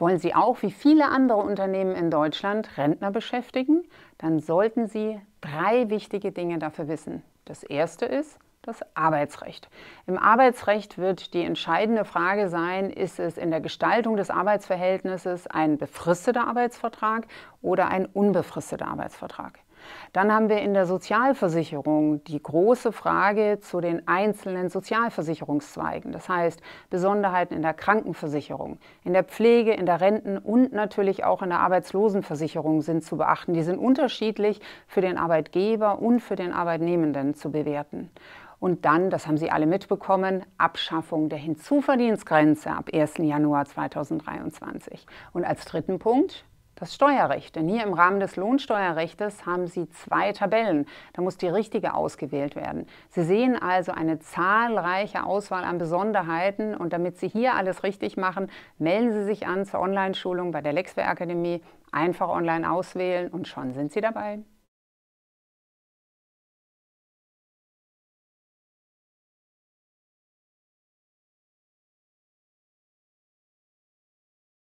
Wollen Sie auch wie viele andere Unternehmen in Deutschland Rentner beschäftigen? Dann sollten Sie drei wichtige Dinge dafür wissen. Das erste ist das Arbeitsrecht. Im Arbeitsrecht wird die entscheidende Frage sein, ist es in der Gestaltung des Arbeitsverhältnisses ein befristeter Arbeitsvertrag oder ein unbefristeter Arbeitsvertrag? Dann haben wir in der Sozialversicherung die große Frage zu den einzelnen Sozialversicherungszweigen. Das heißt Besonderheiten in der Krankenversicherung, in der Pflege, in der Renten und natürlich auch in der Arbeitslosenversicherung sind zu beachten. Die sind unterschiedlich für den Arbeitgeber und für den Arbeitnehmenden zu bewerten. Und dann, das haben Sie alle mitbekommen, Abschaffung der Hinzuverdienstgrenze ab 1. Januar 2023. Und als dritten Punkt das Steuerrecht, denn hier im Rahmen des Lohnsteuerrechtes haben Sie zwei Tabellen. Da muss die richtige ausgewählt werden. Sie sehen also eine zahlreiche Auswahl an Besonderheiten und damit Sie hier alles richtig machen, melden Sie sich an zur Online-Schulung bei der Lexware Akademie. Einfach online auswählen und schon sind Sie dabei.